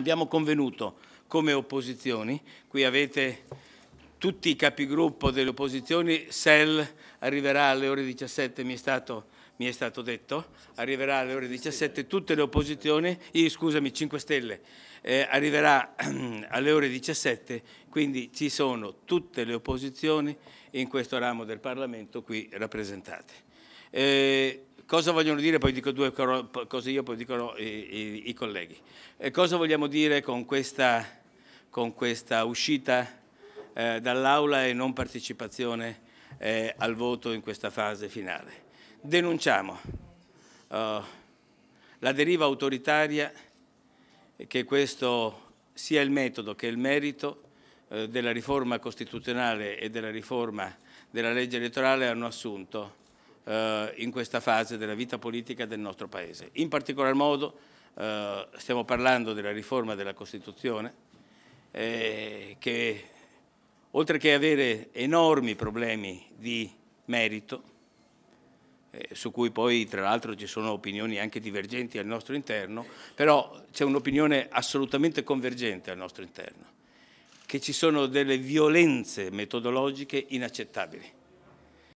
abbiamo convenuto come opposizioni, qui avete tutti i capigruppo delle opposizioni, SEL arriverà alle ore 17, mi è stato, mi è stato detto, arriverà alle ore 17 tutte le opposizioni, scusami 5 Stelle, eh, arriverà alle ore 17, quindi ci sono tutte le opposizioni in questo ramo del Parlamento qui rappresentate. Eh, cosa vogliono dire? Poi dico due cose io, poi dicono i, i, i colleghi. Eh, cosa vogliamo dire con questa, con questa uscita eh, dall'aula e non partecipazione eh, al voto in questa fase finale? Denunciamo oh, la deriva autoritaria che questo sia il metodo che il merito eh, della riforma costituzionale e della riforma della legge elettorale hanno assunto eh, in questa fase della vita politica del nostro Paese. In particolar modo eh, stiamo parlando della riforma della Costituzione eh, che oltre che avere enormi problemi di merito, eh, su cui poi tra l'altro ci sono opinioni anche divergenti al nostro interno, però c'è un'opinione assolutamente convergente al nostro interno, che ci sono delle violenze metodologiche inaccettabili